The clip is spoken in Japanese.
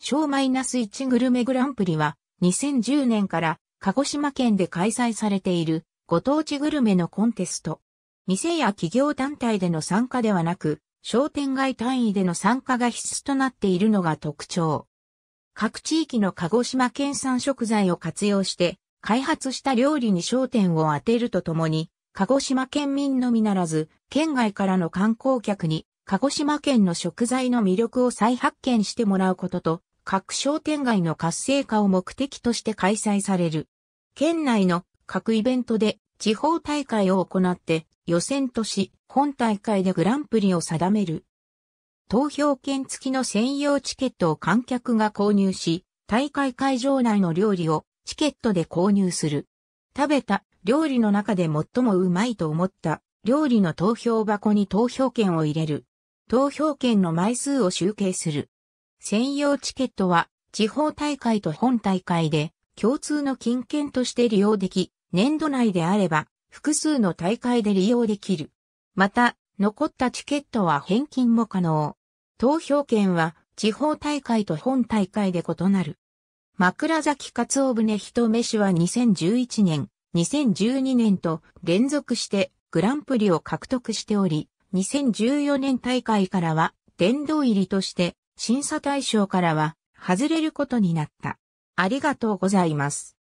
小マイナス -1 グルメグランプリは2010年から鹿児島県で開催されているご当地グルメのコンテスト。店や企業団体での参加ではなく、商店街単位での参加が必須となっているのが特徴。各地域の鹿児島県産食材を活用して開発した料理に焦点を当てるとともに、鹿児島県民のみならず、県外からの観光客に鹿児島県の食材の魅力を再発見してもらうことと、各商店街の活性化を目的として開催される。県内の各イベントで地方大会を行って予選とし、本大会でグランプリを定める。投票券付きの専用チケットを観客が購入し、大会会場内の料理をチケットで購入する。食べた料理の中で最もうまいと思った料理の投票箱に投票券を入れる。投票券の枚数を集計する。専用チケットは地方大会と本大会で共通の金券として利用でき、年度内であれば複数の大会で利用できる。また、残ったチケットは返金も可能。投票券は地方大会と本大会で異なる。枕崎勝尾船人飯は2011年、2012年と連続してグランプリを獲得しており、2014年大会からは殿堂入りとして審査対象からは外れることになった。ありがとうございます。